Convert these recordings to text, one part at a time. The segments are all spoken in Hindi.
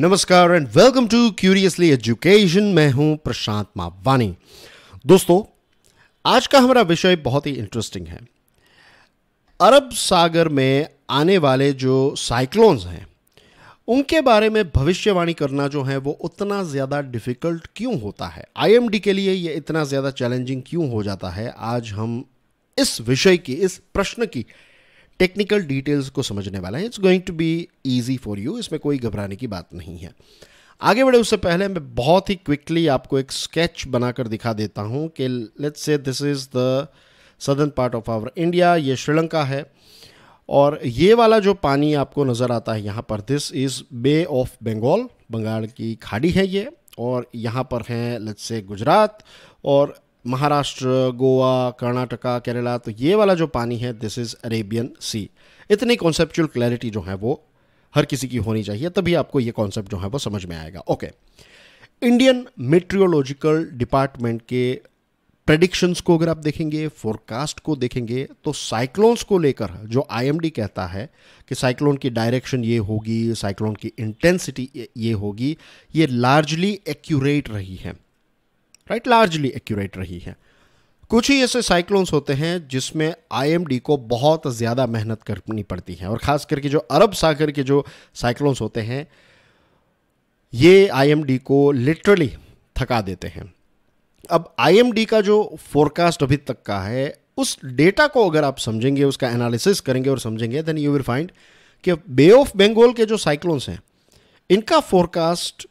नमस्कार and welcome to curiously education मैं हूं प्रशांत मावानी दोस्तों आज का हमारा विषय बहुत ही इंटरेस्टिंग है अरब सागर में आने वाले जो साइक्लोन्स हैं उनके बारे में भविष्यवाणी करना जो है वो उतना ज़्यादा डिफ़िकल्ट क्यों होता है आईएमडी के लिए ये इतना ज़्यादा चैलेंजिंग क्यों हो जाता है आज हम इस विषय की इस प्रश्न की टेक्निकल डिटेल्स को समझने वाला है it's going to be easy for you इसमें कोई घबराने की बात नहीं है आगे बढ़े उससे पहले मैं बहुत ही क्विकली आपको एक स्केच बनाकर दिखा देता हूँ कि let's say this is the southern part of our India ये श्रीलंका है और ये वाला जो पानी आपको नज़र आता है यहाँ पर this is bay of Bengal Bengal की खाड़ी है ये और यहाँ पर हैं लेट्स से गुजरात और महाराष्ट्र गोवा कर्नाटका केरला तो ये वाला जो पानी है दिस इज़ अरेबियन सी इतनी कॉन्सेप्चुअल क्लैरिटी जो है वो हर किसी की होनी चाहिए तभी आपको ये कॉन्सेप्ट जो है वो समझ में आएगा ओके इंडियन मेट्रियोलॉजिकल डिपार्टमेंट के प्रडिक्शंस को अगर आप देखेंगे फोरकास्ट को देखेंगे तो साइक्लोन्स को लेकर जो आईएमडी कहता है कि साइक्लोन की डायरेक्शन ये होगी साइक्लोन की इंटेंसिटी ये होगी ये लार्जली एक्यूरेट रही है राइट लार्जली एक्यूरेट रही है कुछ ही ऐसे साइक्लोन्स होते हैं जिसमें आईएमडी को बहुत ज़्यादा मेहनत करनी पड़ती है और ख़ास करके जो अरब सागर के जो साइक्लोन्स होते हैं ये आईएमडी को लिटरली थका देते हैं अब आईएमडी का जो फोरकास्ट अभी तक का है उस डेटा को अगर आप समझेंगे उसका एनालिसिस करेंगे और समझेंगे देन यू विल फाइंड कि बे ऑफ बंगाल के जो साइक्लोन्स हैं इनका फोरकास्ट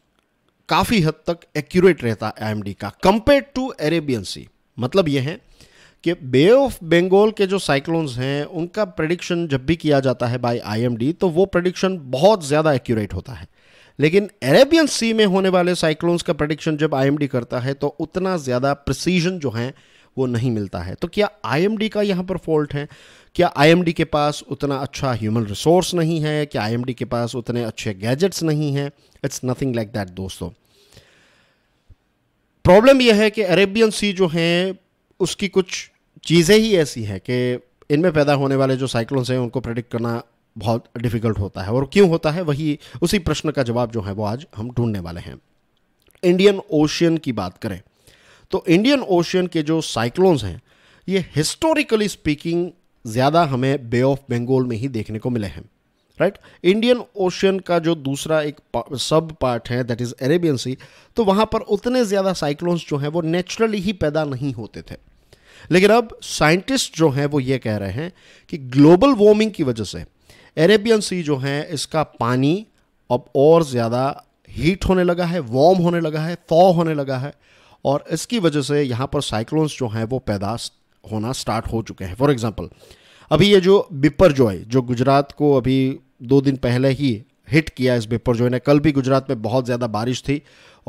काफ़ी हद तक एक्यूरेट रहता है आई का कंपेयर टू अरेबियन सी मतलब यह है कि बे ऑफ बंगाल के जो साइक्लोन्स हैं उनका प्रडिक्शन जब भी किया जाता है बाय आईएमडी तो वो प्रडिक्शन बहुत ज़्यादा एक्यूरेट होता है लेकिन अरेबियन सी में होने वाले साइक्लोन्स का प्रडिक्शन जब आईएमडी करता है तो उतना ज़्यादा प्रिसीजन जो है वो नहीं मिलता है तो क्या आईएमडी का यहाँ पर फॉल्ट है क्या आईएमडी के पास उतना अच्छा ह्यूमन रिसोर्स नहीं है क्या आईएमडी के पास उतने अच्छे गैजेट्स नहीं हैं इट्स नथिंग लाइक दैट दोस्तों प्रॉब्लम यह है कि अरेबियन सी जो हैं उसकी कुछ चीज़ें ही ऐसी हैं कि इनमें पैदा होने वाले जो साइक्लोन्स हैं उनको प्रेडिक्ट करना बहुत डिफ़िकल्ट होता है और क्यों होता है वही उसी प्रश्न का जवाब जो है वो आज हम ढूंढने वाले हैं इंडियन ओशियन की बात करें तो इंडियन ओशियन के जो साइक्लोन्स हैं ये हिस्टोरिकली स्पीकिंग ज़्यादा हमें बे ऑफ बंगाल में ही देखने को मिले हैं राइट इंडियन ओशियन का जो दूसरा एक पा, सब पार्ट है दैट इज़ अरेबियन सी तो वहाँ पर उतने ज़्यादा साइक्लोन्स जो हैं वो नेचुरली ही पैदा नहीं होते थे लेकिन अब साइंटिस्ट जो हैं वो ये कह रहे हैं कि ग्लोबल वार्मिंग की वजह से अरेबियन सी जो है इसका पानी अब और ज़्यादा हीट होने लगा है वार्म होने लगा है थॉ होने लगा है और इसकी वजह से यहाँ पर साइक्लोन्स जो हैं वो पैदा होना स्टार्ट हो चुके हैं फॉर एग्ज़ाम्पल अभी ये जो बिपर जॉय जो गुजरात को अभी दो दिन पहले ही हिट किया इस बिपर जॉय ने कल भी गुजरात में बहुत ज़्यादा बारिश थी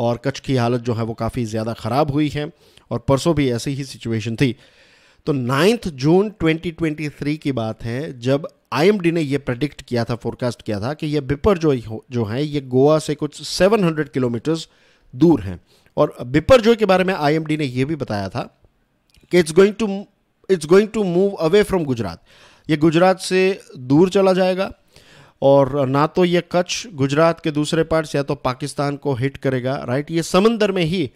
और कच्छ की हालत जो है वो काफ़ी ज़्यादा ख़राब हुई है और परसों भी ऐसी ही सिचुएशन थी तो नाइन्थ जून 2023 की बात है जब आईएमडी ने यह प्रडिक्ट किया था फोरकास्ट किया था कि यह बिपर जो जो है ये गोवा से कुछ 700 किलोमीटर्स दूर हैं और बिपर जो के बारे में आईएमडी ने यह भी बताया था कि it's going to it's going to move away from Gujarat ये गुजरात से दूर चला जाएगा और ना तो ये कच्छ गुजरात के दूसरे पार्ट्स या तो पाकिस्तान को हिट करेगा राइट ये समंदर में ही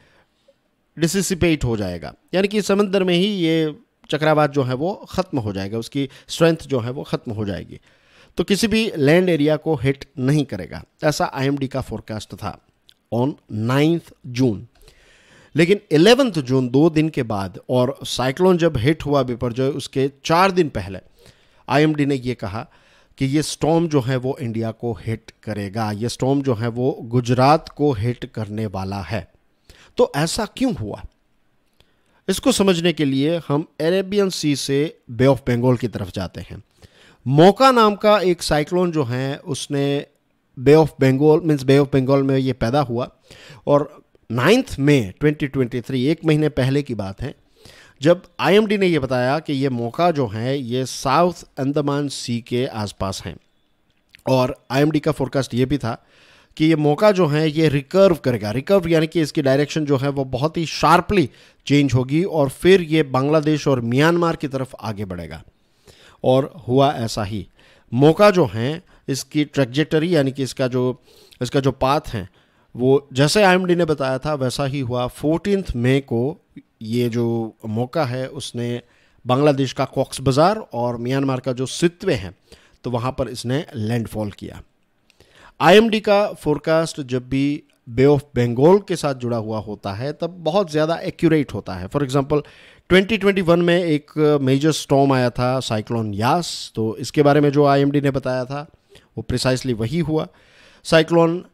डिसिसिपेट हो जाएगा यानी कि समंदर में ही ये चक्रावात जो है वो ख़त्म हो जाएगा उसकी स्ट्रेंथ जो है वो ख़त्म हो जाएगी तो किसी भी लैंड एरिया को हिट नहीं करेगा ऐसा आईएमडी का फोरकास्ट था ऑन नाइन्थ जून लेकिन एलेवंथ जून दो दिन के बाद और साइक्लोन जब हिट हुआ बिपरजॉय उसके चार दिन पहले आईएमडी ने यह कहा कि ये स्टॉम जो है वो इंडिया को हिट करेगा ये स्टॉम जो है वो गुजरात को हिट करने वाला है तो ऐसा क्यों हुआ इसको समझने के लिए हम अरेबियन सी से बे ऑफ बंगाल की तरफ जाते हैं मौका नाम का एक साइक्लोन जो है उसने bay of Bengal means bay of Bengal में ये पैदा हुआ और नाइन्थ में 2023 एक महीने पहले की बात है जब आईएमडी ने यह बताया कि ये मौका जो है ये साउथ अंडमान सी के आसपास हैं और आईएमडी का फोरकास्ट ये भी था कि ये मौका जो है ये रिकर्व करेगा रिकर्व यानी कि इसकी डायरेक्शन जो है वो बहुत ही शार्पली चेंज होगी और फिर ये बांग्लादेश और म्यांमार की तरफ आगे बढ़ेगा और हुआ ऐसा ही मौका जो है इसकी ट्रेजेक्टरी यानी कि इसका जो इसका जो पाथ है वो जैसे आई ने बताया था वैसा ही हुआ फोर्टीन मई को ये जो मौका है उसने बांग्लादेश का कॉक्स बाज़ार और म्यांमार का जो सितवे हैं तो वहाँ पर इसने लैंडफॉल किया आईएमडी का फोरकास्ट जब भी बे ऑफ बंगाल के साथ जुड़ा हुआ होता है तब बहुत ज़्यादा एक्यूरेट होता है फॉर एग्ज़ाम्पल 2021 में एक मेजर स्टॉम आया था साइक्लोन यास तो इसके बारे में जो आईएमडी ने बताया था वो प्रिसाइसली वही हुआ साइक्लोन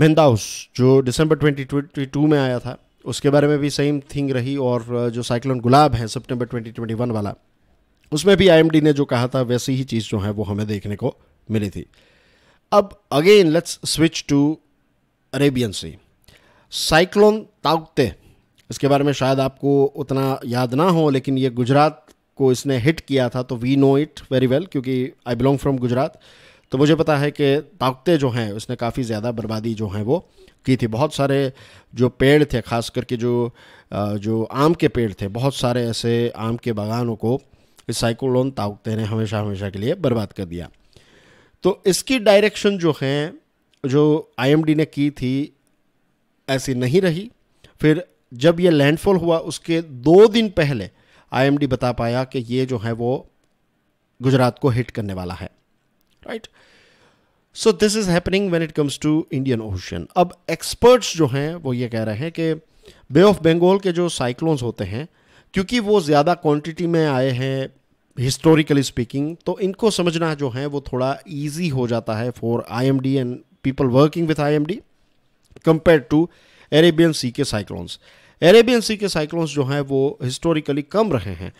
मेहंदा हाउस जो दिसंबर 2022 में आया था उसके बारे में भी सेम थिंग रही और जो साइक्लोन गुलाब है सितंबर 2021 वाला उसमें भी आईएमडी ने जो कहा था वैसी ही चीज़ जो है वो हमें देखने को मिली थी अब again let's switch to Arabian sea cyclone ताउते इसके बारे में शायद आपको उतना याद ना हो लेकिन ये गुजरात को इसने हिट किया था तो we know it very well क्योंकि आई बिलोंग फ्रॉम गुजरात तो मुझे पता है कि ताकते जो हैं उसने काफ़ी ज़्यादा बर्बादी जो है वो की थी बहुत सारे जो पेड़ थे ख़ास करके जो जो आम के पेड़ थे बहुत सारे ऐसे आम के बागानों को इस साइक्लोन ताकते ने हमेशा हमेशा के लिए बर्बाद कर दिया तो इसकी डायरेक्शन जो है जो आईएमडी ने की थी ऐसी नहीं रही फिर जब ये लैंडफॉल हुआ उसके दो दिन पहले आईएमडी बता पाया कि ये जो है वो गुजरात को हिट करने वाला है right so this is happening when it comes to Indian ocean अब एक्सपर्ट्स जो हैं वो ये कह रहे हैं कि बे ऑफ बंगाल के जो साइक्लोन्स होते हैं क्योंकि वो ज़्यादा क्वांटिटी में आए हैं हिस्टोरिकली स्पीकिंग तो इनको समझना जो है वो थोड़ा ईजी हो जाता है for I and people working with the compare to Arabian sea के साइक्लोन्स अरेबियन सी के साइक्लोन्स जो हैं वो हिस्टोरिकली कम रहे हैं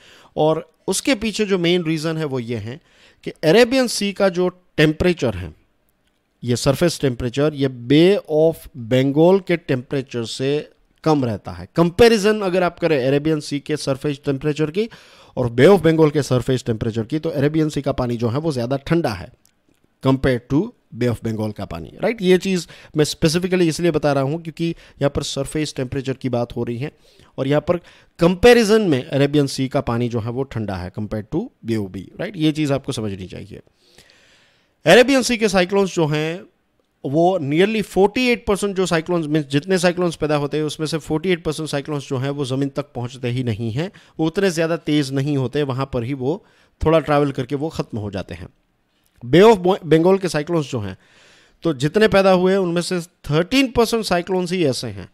और उसके पीछे जो मेन रीज़न है वो ये हैं कि अरेबियन सी का जो टेम्परेचर है ये सरफेस टेम्परेचर ये बे ऑफ बंगाल के टेम्परेचर से कम रहता है कंपैरिजन अगर आप करें अरेबियन सी के सरफेस टेम्परेचर की और बे ऑफ बंगाल के सरफेस टेम्परेचर की तो अरेबियन सी का पानी जो है वो ज़्यादा ठंडा है compare to bay of Bengal का पानी राइट right? ये चीज़ मैं स्पेसिफिकली इसलिए बता रहा हूँ क्योंकि यहाँ पर सरफेस टेम्परेचर की बात हो रही है और यहाँ पर कंपैरिजन में अरेबियन सी का पानी जो है वो ठंडा है compare to bay O B right ये चीज़ आपको समझनी चाहिए अरेबियन सी के साइक्लोन्स जो हैं वो नियरली 48 परसेंट जो साइक्लोन्स मीन जितने साइक्लोन्स पैदा होते हैं उसमें से 48 परसेंट साइक्लोन्स जो हैं वो ज़मीन तक पहुंचते ही नहीं हैं वो उतने ज़्यादा तेज़ नहीं होते वहाँ पर ही वो थोड़ा ट्रैवल करके वो ख़त्म हो जाते हैं बे ऑफ बंगाल के साइक्लोन्स जो हैं तो जितने पैदा हुए उनमें से थर्टीन परसेंट साइक्लोन्स ही ऐसे हैं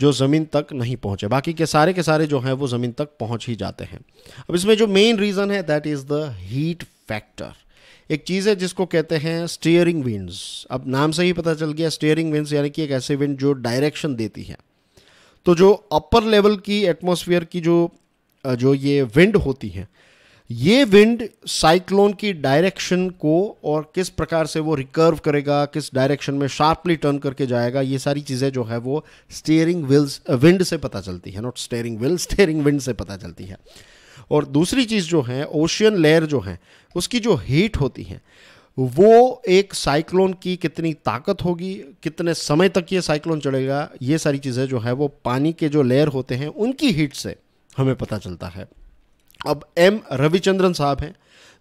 जो ज़मीन तक नहीं पहुंचे बाकी के सारे के सारे जो हैं वो ज़मीन तक पहुंच ही जाते हैं अब इसमें जो मेन रीज़न है that is the heat factor एक चीज़ है जिसको कहते हैं स्टीयरिंग विंड्स अब नाम से ही पता चल गया स्टीयरिंग विंड्स यानी कि एक ऐसे विंड जो डायरेक्शन देती है तो जो अपर लेवल की एटमोसफियर की जो जो ये विंड होती है ये विंड साइक्लोन की डायरेक्शन को और किस प्रकार से वो रिकर्व करेगा किस डायरेक्शन में शार्पली टर्न करके जाएगा ये सारी चीज़ें जो है वो स्टेयरिंग व्हील्स विंड से पता चलती है not steering wheel steering wind से पता चलती है और दूसरी चीज़ जो है ओशियन लेयर जो है उसकी जो हीट होती है वो एक साइक्लोन की कितनी ताकत होगी कितने समय तक ये साइक्लोन चलेगा ये सारी चीज़ें जो है वो पानी के जो लेयर होते हैं उनकी हीट से हमें पता चलता है अब एम रविचंद्रन साहब हैं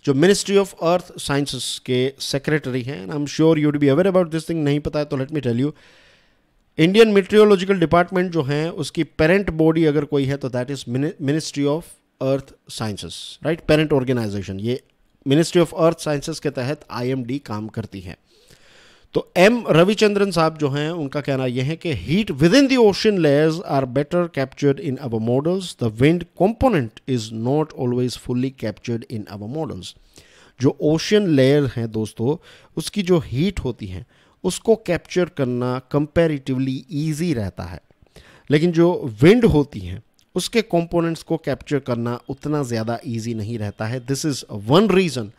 जो मिनिस्ट्री ऑफ अर्थ साइंसेस के सेक्रेटरी हैं I am sure you be aware about this thing नहीं पता है तो let me tell you Indian meteorological department जो है उसकी पेरेंट बॉडी अगर कोई है तो that is ministry of earth sciences right parent organisation ये मिनिस्ट्री ऑफ अर्थ साइंसेस के तहत आईएमडी काम करती है तो एम रविचंद्रन साहब जो हैं उनका कहना यह है कि heat within the ocean layers are better captured in our models the wind component is not always fully captured in our models जो ओशन लेयर हैं दोस्तों उसकी जो हीट होती है उसको कैप्चर करना कंपेरिटिवली ईजी रहता है लेकिन जो विंड होती हैं उसके कंपोनेंट्स को कैप्चर करना उतना ज़्यादा ईजी नहीं रहता है दिस इज़ वन रीज़न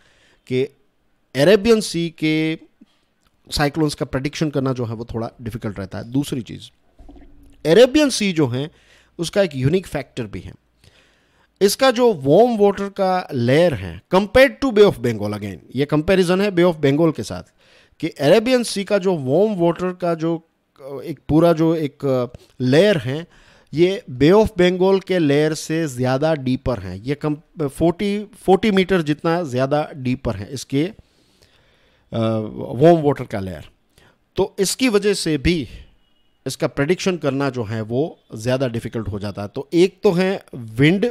के अरेबियन सी के साइक्लोन्स का प्रडिक्शन करना जो है वो थोड़ा डिफिकल्ट रहता है दूसरी चीज़ अरेबियन सी जो है उसका एक यूनिक फैक्टर भी है इसका जो वॉम वाटर का लेयर है compare to bay of Bengal again ये कंपैरिजन है बे ऑफ बेंगोल के साथ कि अरेबियन सी का जो वॉम वाटर का जो एक पूरा जो एक लेयर है ये बे ऑफ बेंगोल के लेयर से ज़्यादा डीपर हैं ये कम फोर्टी फोर्टी मीटर जितना ज़्यादा डीपर है इसके वॉम वाटर का लेयर तो इसकी वजह से भी इसका प्रडिक्शन करना जो है वो ज़्यादा डिफ़िकल्ट हो जाता है तो एक तो है विंड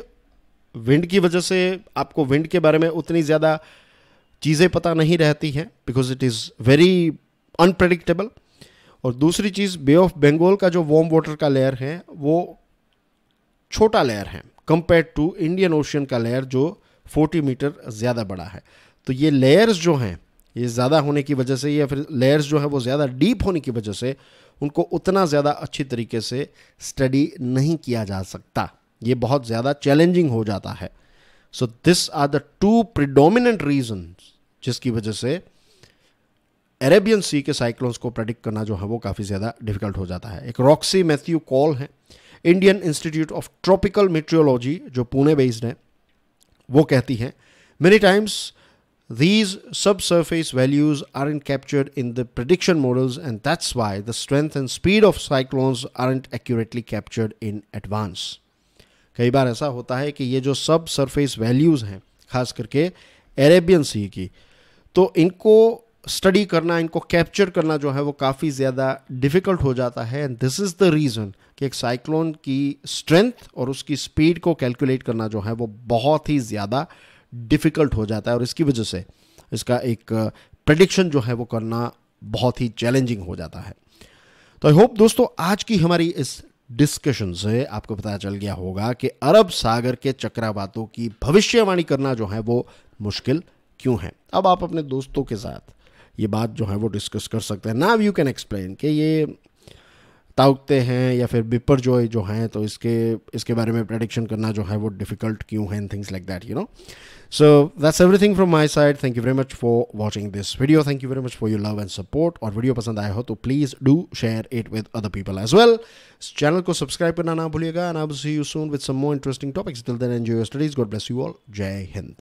विंड की वजह से आपको विंड के बारे में उतनी ज़्यादा चीज़ें पता नहीं रहती हैं because it is very unpredictable और दूसरी चीज़ बे ऑफ बंगाल का जो वॉम वाटर का लेयर है वो छोटा लेयर है कंपेयर टू इंडियन ओशियन का लेयर जो 40 मीटर ज़्यादा बड़ा है तो ये लेयर्स जो हैं ये ज़्यादा होने की वजह से या फिर लेयर्स जो है वो ज़्यादा डीप होने की वजह से उनको उतना ज़्यादा अच्छी तरीके से स्टडी नहीं किया जा सकता ये बहुत ज़्यादा चैलेंजिंग हो जाता है so this are the two predominant reason जिसकी वजह से अरेबियन सी के साइक्लोन्स को प्रेडिक्ट करना जो है वो काफ़ी ज़्यादा डिफिकल्ट हो जाता है एक रॉक्सी मैथ्यू कॉल है Indian institute of tropical meteorology जो पुणे बेस्ड है वो कहती है many times These subsurface values aren't captured in the prediction models and that's why the strength and speed of cyclones aren't accurately captured in advance. कई बार ऐसा होता है कि ये जो सब सरफेस वैल्यूज़ हैं खास करके अरेबियन सी की तो इनको स्टडी करना इनको कैप्चर करना जो है वो काफ़ी ज़्यादा डिफ़िकल्ट हो जाता है and this is the reason कि एक साइक्लोन की स्ट्रेंथ और उसकी स्पीड को कैलकुलेट करना जो है वो बहुत ही ज़्यादा डिफ़िकल्ट हो जाता है और इसकी वजह से इसका एक प्रडिक्शन जो है वो करना बहुत ही चैलेंजिंग हो जाता है तो आई होप दोस्तों आज की हमारी इस डिस्कशन से आपको पता चल गया होगा कि अरब सागर के चक्रावातों की भविष्यवाणी करना जो है वो मुश्किल क्यों है अब आप अपने दोस्तों के साथ ये बात जो है वो डिस्कस कर सकते हैं नाव यू कैन एक्सप्लेन कि ये ताउते हैं या फिर बिपर जो जो हैं तो इसके इसके बारे में प्रडिक्शन करना जो है वो डिफ़िकल्ट क्यों है things like that you know so that's everything from my side thank you very much for watching this video thank you very much for your love and support और वीडियो पसंद आया हो तो please do share it with other people as well channel को सब्सक्राइब करना ना भूलिएगा and I see you soon with some more interesting topics till then enjoy your studies god bless you all जय हिंद